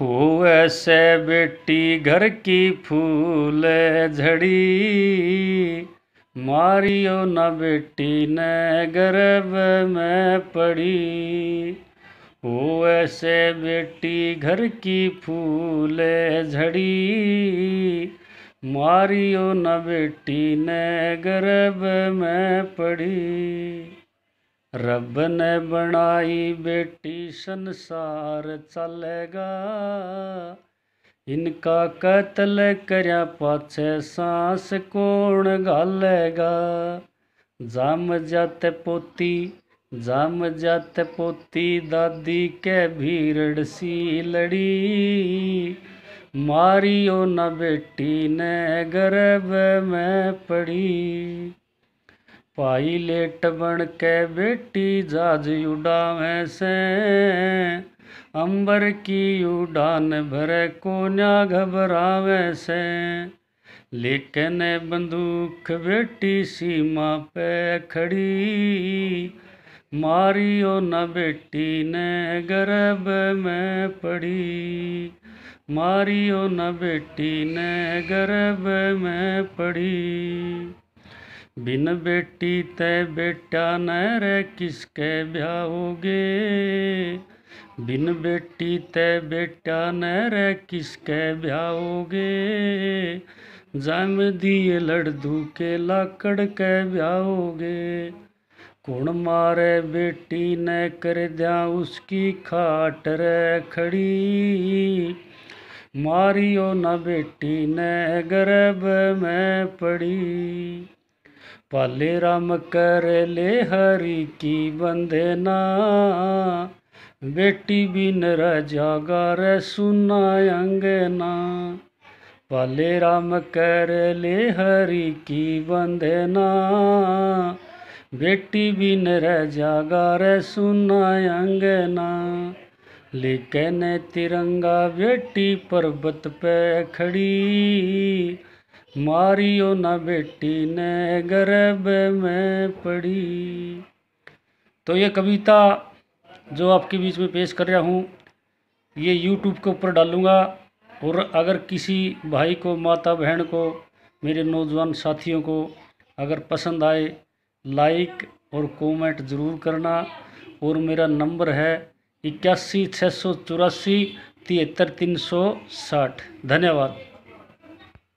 हुए से बेटी घर की फूल झड़ी मारियो न बेटी ने गर्भ में पड़ी हुए से बेटी घर की फूल झड़ी मारियो न बेटी ने गर्भ में पड़ी ਰੱਬ ਨੇ ਬਣਾਈ ਬੇਟੀ ਸੰਸਾਰ ਚੱਲੇਗਾ ਇਨਕਾ ਕਤਲ ਕਰਿਆ ਪਾਛੇ ਸਾਸ ਕੋਣ ਗਾਲੇਗਾ ਜਮ ਜਤ ਪੋਤੀ ਜਮ ਜਤ ਪੋਤੀ ਦਾਦੀ ਕੇ ਭੀੜ ਸੀ ਲੜੀ ਉਹ ਨਾ ਬੇਟੀ ਨੇ ਗਰਭ ਮੈਂ ਪੜੀ लेट बन के बेटी जहाज उड़ावे से अंबर की उड़ान भरे कोन्या घबरावे से लेकिन बंदूक बेटी सीमा पे खड़ी मारियो न बेटी ने गर्भ में पड़ी मारियो न बेटी ने गर्भ में पड़ी बिन बेटी तय बेटा न रे किसके ब्याहोगे बिन बेटी तय बेटा न रे किसके ब्याहोगे जम दिए लड़दू के लाकड़ के ब्याहोगे कुण मारे बेटी ने कर दिया उसकी खाट रे खड़ी मारियो न बेटी ने गर्भ में पड़ी पाले राम कर ले हरि की बंदना बेटी बिन जागा रे सुना अंगना पाले राम कर ले हरि की बंदना बेटी बिन जागा सुना अंगना लेकिन तिरंगा बेटी पर्वत पे खड़ी मारियो ना बेटी ने गर्भ में पड़ी तो ये कविता जो आपके बीच में पेश कर रहा हूँ ये यूट्यूब के ऊपर डालूँगा और अगर किसी भाई को माता बहन को मेरे नौजवान साथियों को अगर पसंद आए लाइक और कमेंट ज़रूर करना और मेरा नंबर है इक्यासी छः सौ चौरासी तिहत्तर तीन सौ साठ धन्यवाद